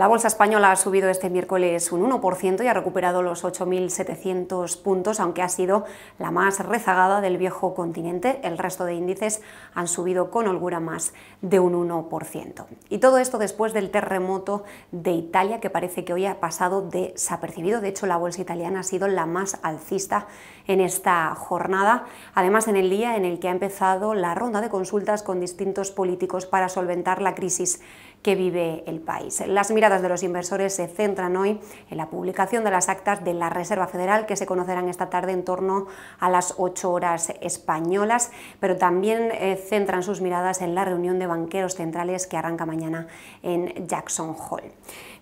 La bolsa española ha subido este miércoles un 1% y ha recuperado los 8.700 puntos, aunque ha sido la más rezagada del viejo continente. El resto de índices han subido con holgura más de un 1%. Y todo esto después del terremoto de Italia, que parece que hoy ha pasado desapercibido. De hecho, la bolsa italiana ha sido la más alcista en esta jornada. Además, en el día en el que ha empezado la ronda de consultas con distintos políticos para solventar la crisis que vive el país. Las miradas de los inversores se centran hoy en la publicación de las actas de la Reserva Federal que se conocerán esta tarde en torno a las 8 horas españolas, pero también eh, centran sus miradas en la reunión de banqueros centrales que arranca mañana en Jackson Hall.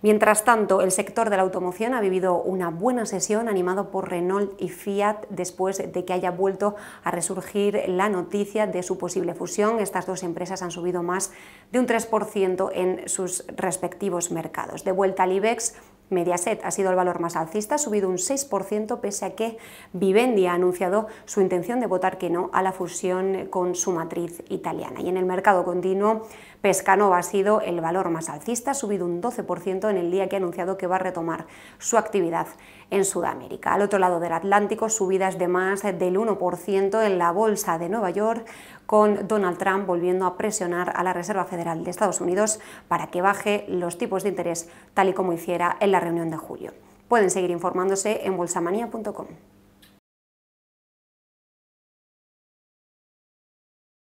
Mientras tanto, el sector de la automoción ha vivido una buena sesión animado por Renault y Fiat después de que haya vuelto a resurgir la noticia de su posible fusión. Estas dos empresas han subido más de un 3% en sus respectivos mercados. De vuelta al IBEX, Mediaset ha sido el valor más alcista, ha subido un 6% pese a que Vivendi ha anunciado su intención de votar que no a la fusión con su matriz italiana. Y en el mercado continuo, Pescanova ha sido el valor más alcista, ha subido un 12% en el día que ha anunciado que va a retomar su actividad en Sudamérica. Al otro lado del Atlántico, subidas de más del 1% en la bolsa de Nueva York, con Donald Trump volviendo a presionar a la Reserva Federal de Estados Unidos para que baje los tipos de interés, tal y como hiciera en la reunión de julio. Pueden seguir informándose en bolsamanía.com.